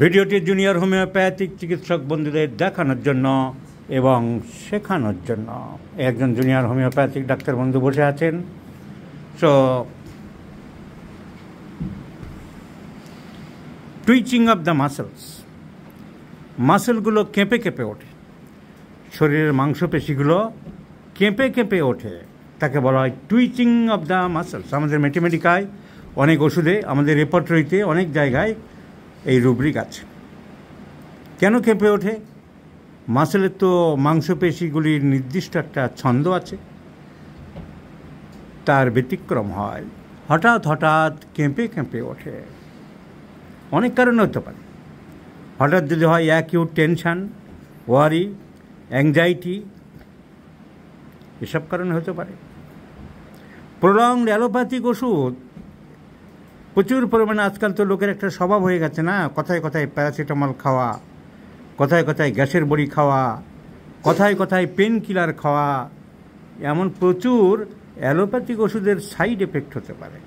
ভিডিওটি junior homeopathic চিকিৎসক বন্ধুদের দেখানোর জন্য এবং শেখানোর জন্য একজন জুনিয়র হোমিওপ্যাথিক ডাক্তার বন্ধু বসে আছেন so twitching of the muscles মাসেলগুলো কেঁপে কেঁপে ওঠে শরীরের মাংসপেশিগুলো কেঁপে কেঁপে ওঠে তাকে বলা হয় টুইচিং অফ দ্য মাসেলস আমাদের মেটেমেটিকায় অনেক ওষুধে আমাদের রেপোর্টরিতে অনেক জায়গায় এই রুব্রিক আছে কেন কেঁপে ওঠে মাসেলের তো মাংসপেশিগুলির নির্দিষ্ট একটা ছন্দ আছে তার ব্যতিক্রম হয় হঠাৎ হঠাৎ কেঁপে কেঁপে ওঠে অনেক কারণে হতে পারে হঠাৎ যদি হয় অ্যাকিউ টেনশান ওয়ারি অ্যাংজাইটি এসব কারণে হতে পারে প্রলং অ্যালোপ্যাথিক ওষুধ প্রচুর পরিমাণে আজকাল তো লোকের একটা স্বভাব হয়ে গেছে না কথায় কথায় প্যারাসিটামল খাওয়া কথায় কথায় গ্যাসের বড়ি খাওয়া কথায় কথায় পেন কিলার খাওয়া এমন প্রচুর অ্যালোপ্যাথিক ওষুধের সাইড এফেক্ট হতে পারে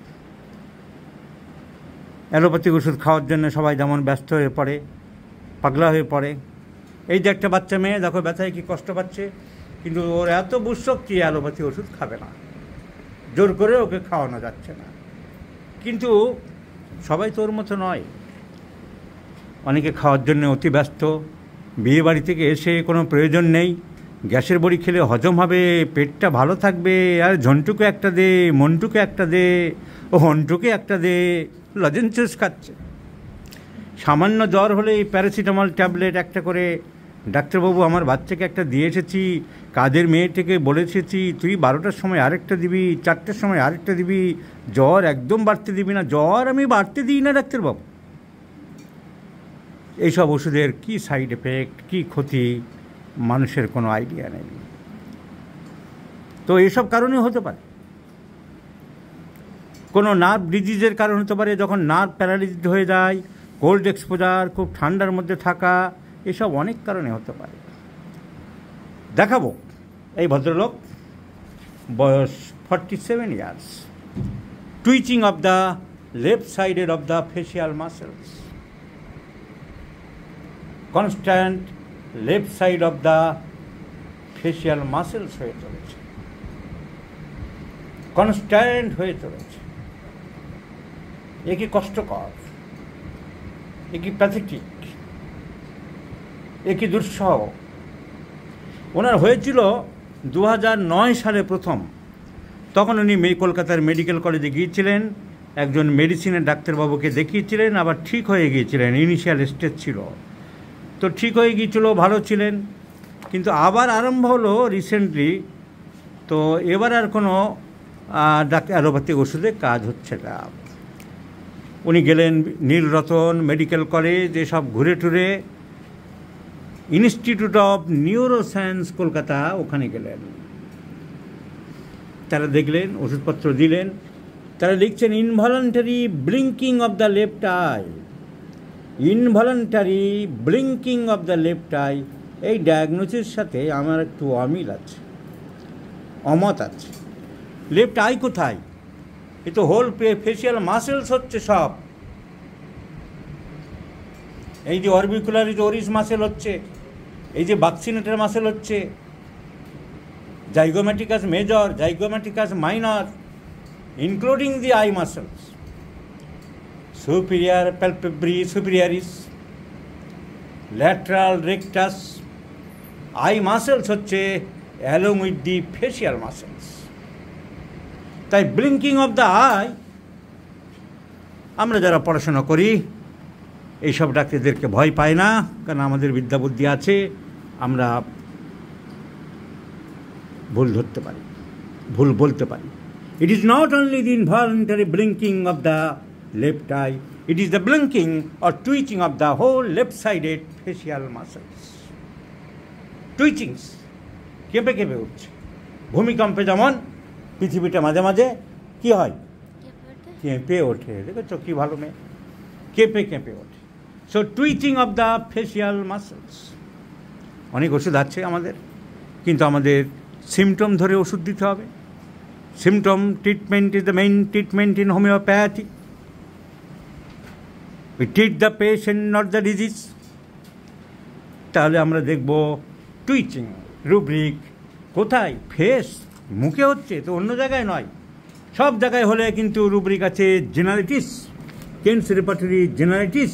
অ্যালোপ্যাথিক ওষুধ খাওয়ার জন্য সবাই যেমন ব্যস্ত হয়ে পড়ে পাগলা হয়ে পড়ে এই যে একটা বাচ্চা মেয়ে দেখো ব্যথায় কি কষ্ট পাচ্ছে কিন্তু ওর এত বুঝশক্তি অ্যালোপ্যাথি ওষুধ খাবে না জোর করে ওকে খাওয়ানো যাচ্ছে না কিন্তু সবাই তোর মতো নয় অনেকে খাওয়ার জন্য অতি ব্যস্ত বিয়ে বাড়ি থেকে এসে কোনো প্রয়োজন নেই গ্যাসের বড়ি খেলে হজম হবে পেটটা ভালো থাকবে আর ঝন্টুকে একটা দে মন্টুকে একটা দে ও হন্টুকে একটা দে লজেন্সেস খাচ্ছে সামান্য জ্বর হলেই প্যারাসিটামল ট্যাবলেট একটা করে ডাক্তারবাবু আমার বাচ্চাকে একটা দিয়ে এসেছি মেয়েটাকে মেয়েটিকে বলেছেছি তুই বারোটার সময় আরেকটা দিবি চারটের সময় আরেকটা দিবি জ্বর একদম বাড়তে দিবি না জ্বর আমি বাড়তে দিই না ডাক্তারবাবু এইসব ওষুধের কি সাইড এফেক্ট কি ক্ষতি মানুষের কোনো আইডিয়া নেই তো এসব কারণে হতে পারে কোনো নার্ভ ডিজিজের কারণ হতে পারে যখন নার্ভ প্যারালিসড হয়ে যায় কোল্ড এক্সপোজার খুব ঠান্ডার মধ্যে থাকা এসব অনেক কারণে হতে পারে দেখাবো এই ভদ্রলোক বয়স forty seven years twitching of the left সাইডের of the facial muscles constant left side of the facial muscles হয়ে চলেছে কনস্ট্যান্ট হয়ে চলেছে এ কি কষ্টকর একে প্যাথেটিক একই দুঃসহ ওনার হয়েছিল দু সালে প্রথম তখন উনি কলকাতার মেডিকেল কলেজে গিয়েছিলেন একজন মেডিসিনের ডাক্তারবাবুকে দেখিয়েছিলেন আবার ঠিক হয়ে গিয়েছিলেন ইনিশিয়াল স্টেজ ছিল তো ঠিক হয়ে গিয়েছিল ভালো ছিলেন কিন্তু আবার আরম্ভ হলো রিসেন্টলি তো এবার আর কোনো ডাক্তার অ্যালোপ্যাথিক ওষুধে কাজ হচ্ছে না উনি গেলেন নীলরতন মেডিকেল কলেজ এসব ঘুরে টুরে ইনস্টিটিউট অফ নিউরোসায়েন্স কলকাতা ওখানে গেলেন তারা দেখলেন ওষুধপত্র দিলেন তারা লিখছেন involuntary blinking of the left eye involuntary blinking of the left eye এই ডায়াগনোসির সাথে আমার একটু অমিল আছে অমত আছে লেফট আই কোথায় এ তো হোল ফেসিয়াল মাসেলস হচ্ছে সব এই যে অরবিকুলারিজ ওরিস মাসেল হচ্ছে এই যে বাক্সিনেটের মাসেল হচ্ছে zygomaticus major zygomaticus minor including the eye muscles superior palpebrae superioris lateral rectus eye muscles হচ্ছে along with the facial muscles তাই ব্লিঙ্কিং অফ দ্য আই আমরা যারা পড়াশোনা করি এইসব ডাক্তারদেরকে ভয় পায় না কারণ আমাদের বিদ্যাবুদ্ধি আছে আমরা ভুল ধরতে পারি ভুল বলতে পারি it is not only the involuntary blinking of the left eye it is the blinking or twitching of the whole left sided facial muscles twitchings কেঁপে কেঁপে উঠছে ভূমিকম্পে যেমন পৃথিবীটা মাঝে মাঝে কি হয় কেঁপে ওঠে দেখেছো কি ভালো মেয়ে কেঁপে কেঁপে ওঠে so twitching of the facial muscles অনেক ওষুধ আছে আমাদের কিন্তু আমাদের সিমটম ধরে ওষুধ দিতে হবে symptom treatment is the main treatment in homoeopathy we treat the patient not the disease তাহলে আমরা দেখব টুইচিং রুব্রিক কোথায় ফেস মুখে হচ্ছে তো অন্য জায়গায় নয় সব জায়গায় হলে কিন্তু রুব্রিক আছে জেনারেটিস কেন্স রেপাটরি জেনারেটিস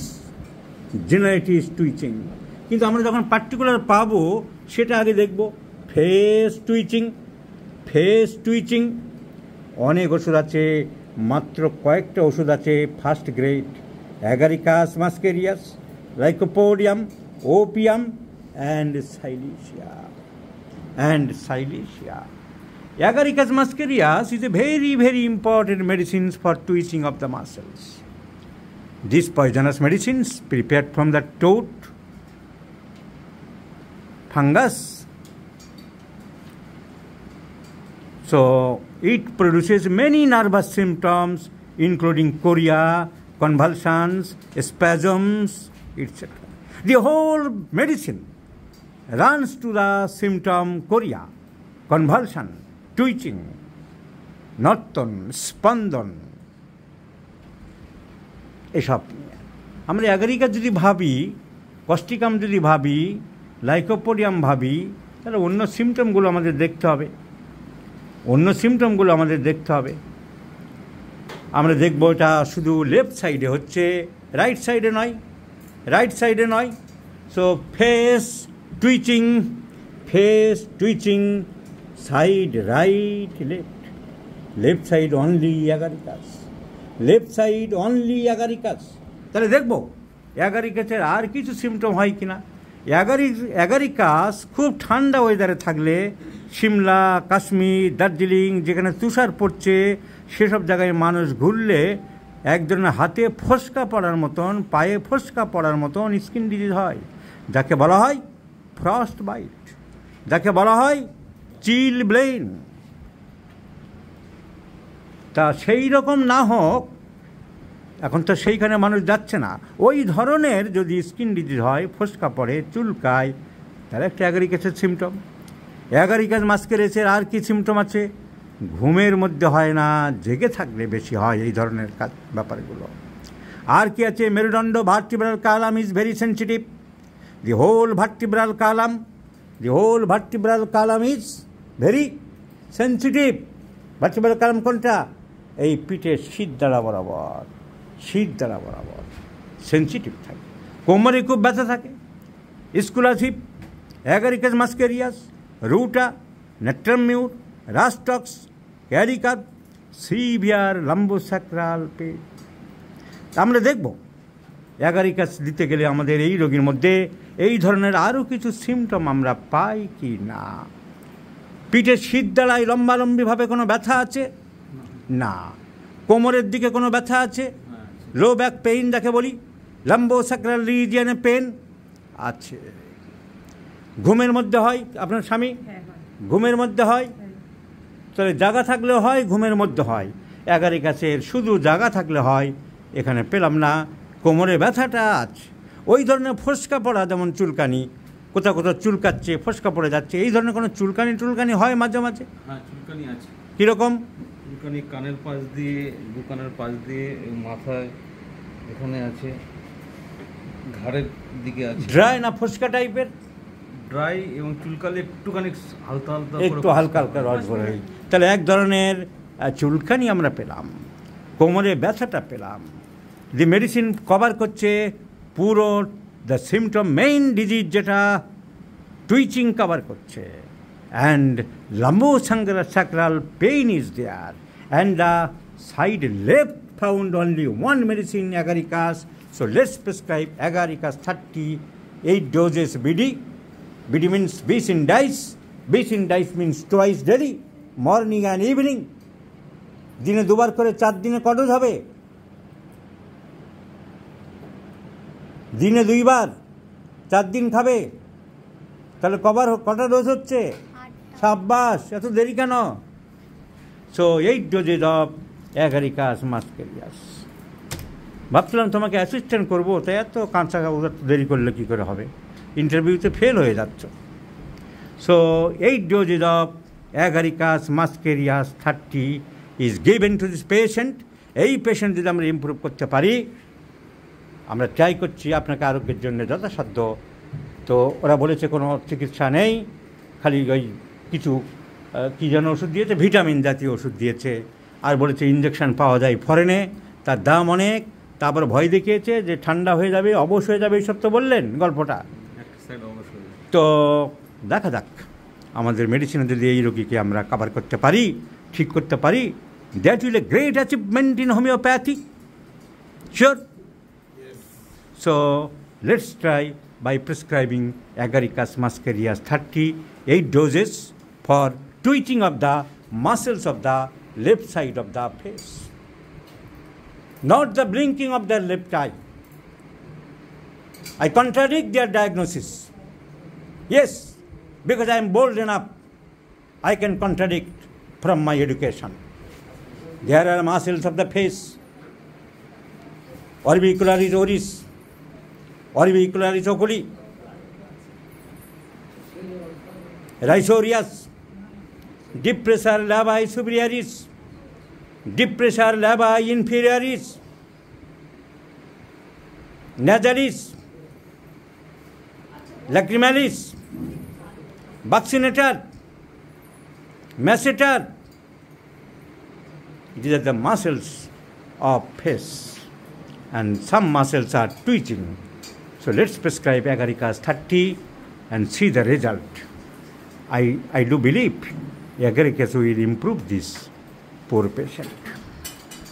জেনারেটিস টুইচিং কিন্তু আমরা যখন পার্টিকুলার পাবো সেটা আগে দেখব ফেস টুইচিং ফেস টুইচিং অনেক ওষুধ আছে মাত্র কয়েকটা ওষুধ আছে first grade agaricus muscarius lycopodium opium and silicea and silicea agaricus muscarius is a very very important medicines for twitching of the muscles this poisonous medicines prepare from the toad fungus. So it produces many nervous symptoms including chorea, convulsions, spasms, etc. The whole medicine runs to the symptom chorea, convulsion, twitching, নর্তন স্পন্দন এসব আমরা অ্যাগারিকা যদি ভাবি Causticum যদি ভাবি lycopodium ভাবি তাহলে অন্য সিমটমগুলো আমাদের দেখতে হবে অন্য সিমটমগুলো আমাদের দেখতে হবে আমরা দেখব এটা শুধু লেফট সাইডে হচ্ছে রাইট সাইডে নয় রাইট সাইডে নয় so face twitching face twitching side right left left side only agaricus left side only agaricus তাহলে দেখব অ্যাগারিকাসের আর কিছু সিমটম হয় কিনা এগারি অ্যাগারিকাস খুব ঠান্ডা ওয়েদারে থাকলে সিমলা কাশ্মীর দার্জিলিং যেখানে তুষার পড়ছে সেসব জায়গায় মানুষ ঘুরলে একজনের হাতে ফসকা পড়ার মতন পায়ে ফসকা পড়ার মতন স্কিন ডিজিজ হয় যাকে বলা হয় ফ্রস্ট বাইট যাকে বলা হয় চিল ব্লেন তা সেই রকম না হোক এখন তো সেইখানে মানুষ যাচ্ছে না ওই ধরনের যদি স্কিন ডিজিজ হয় ফোসকা পড়ে চুলকায় তাহলে একটা অ্যাগারিকাসের সিমটম অ্যাগারিকাস মাস্কেরেসের আর কি সিমটম আছে ঘুমের মধ্যে হয় না জেগে থাকলে বেশি হয় এই ধরনের কাজ ব্যাপারগুলো আর কি আছে মেরুদণ্ড vertebral column is very sensitive the whole vertebral column the whole vertebral column is very sensitive vertebral column কোনটা এই পিঠের শীত দ্বারা বরাবর শীত দ্বারা বরাবর সেন্সিটিভ থাকে কোমরে খুব ব্যথা থাকে স্কুলারশিপ agaricus muscarius ruta natrum mur rhus tox ক্যারিকাপ সিভিয়ার লম্বোস্যাক্রাল পে আমরা দেখব অ্যাগারিকাস দিতে গেলে আমাদের এই রোগীর মধ্যে এই ধরনের আরও কিছু সিমটম আমরা পাই কি না পিঠের শীত দ্বারায় লম্বালম্বিভাবে কোনো ব্যথা আছে না কোমরের দিকে কোনো ব্যথা আছে লো ব্যাক পেইন যাকে বলি লম্বো সাকরাল রিজিয়ানে পেন আছে ঘুমের মধ্যে হয় আপনার স্বামী হ্যাঁ, ঘুমের মধ্যে হয় হ্যাঁ। তাহলে জাগা থাকলে হয় ঘুমের মধ্যে হয় এগারি গাছের শুধু জাগা থাকলে হয় এখানে পেলাম না কোমরে ব্যথাটা আছে ওই ধরনের ফসকা পড়া যেমন চুলকানি কোথাও কোথাও চুলকাচ্ছে ফসকা পড়ে যাচ্ছে এই ধরনের কোনো চুলকানি টুলকানি হয় মাঝে মাঝে হ্যাঁ, কীরকম চুলকানি কানের পাশ দিয়ে পাশ দিয়ে মাথায় এখানে আছে ঘাড়ের দিকে আছে ড্রাই না ফসকা টাইপের ড্রাই এবং চুলকালে একটুখানি হালকা হালকা একটু হালকা হালকা রস ভরে তাহলে এক ধরনের চুলকানি আমরা পেলাম কোমরে ব্যথাটা পেলাম দি মেডিসিন কভার করছে পুরো দ্য সিমটম মেইন ডিজিজ যেটা টুইচিং কভার করছে and lumbosacral pain is there and the side left found only one medicine, agaricus. So let's prescribe agaricus 38 doses BD. BD means bees in dice. Bees in dice means twice daily, morning and evening. দিনে দুবার করে চার দিনে কডোজ হবে দিনে দুইবার চার দিন খাবে তাহলে কবার কটা ডোজ হচ্ছে সাব্বাস এত দেরি কেন সো এইট ডোজেজ অফ এক হাড়ি কাজ ভাবছিলাম তোমাকে অ্যাসিস্ট্যান্ট করবো তাই এত কাঁচা ওদের দেরি করলে কী করে হবে ইন্টারভিউতে ফেল হয়ে যাচ্ছ so eight dosages of agaricus muscarius thirty is given to this patient এই পেশেন্ট যদি আমরা ইম্প্রুভ করতে পারি আমরা ট্রাই করছি আপনাকে আরোগ্যের জন্য যথাসাধ্য তো ওরা বলেছে কোনো চিকিৎসা নেই খালি ওই কিছু কী যেন ওষুধ দিয়েছে ভিটামিন জাতীয় ওষুধ দিয়েছে আর বলেছে ইঞ্জেকশান পাওয়া যায় ফরেনে তার দাম অনেক তারপর ভয় দেখিয়েছে যে ঠান্ডা হয়ে যাবে অবশ হয়ে যাবে এইসব তো বললেন গল্পটা তো দেখা যাক আমাদের মেডিসিনে যদি এই রোগীকে আমরা কাভার করতে পারি ঠিক করতে পারি that will a great achievement in homoeopathy sure so let's try by prescribing agaricus muscarius thirty eight doses for twitching of the muscles of the left side of the face, not the blinking of their left eye. I contradict their diagnosis. Yes, because I am bold enough, I can contradict from my education. There are muscles of the face. Orbicularis oris, orbicularis oculi, risorius, Deep pressure labi superioris. Deep pressure labi inferioris. Nasalis. Lacrimalis. Vaccinator. Masseter. These are the muscles of face. And some muscles are twitching. So let's prescribe agaricas 30 and see the result. I, I do believe E Agriculture will improve this poor patient.